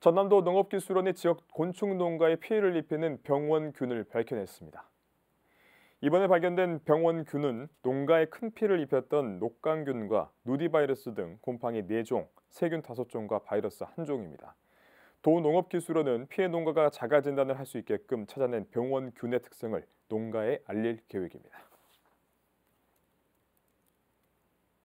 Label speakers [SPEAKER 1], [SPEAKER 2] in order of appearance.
[SPEAKER 1] 전남도 농업기술원이 지역 곤충 농가에 피해를 입히는 병원균을 밝혀냈습니다. 이번에 발견된 병원균은 농가에 큰 피해를 입혔던 녹강균과 누디바이러스 등 곰팡이 4종, 세균 5종과 바이러스 1종입니다. 도농업기술원은 피해 농가가 자가 진단을 할 수 있게끔 찾아낸 병원균의 특성을 농가에 알릴 계획입니다.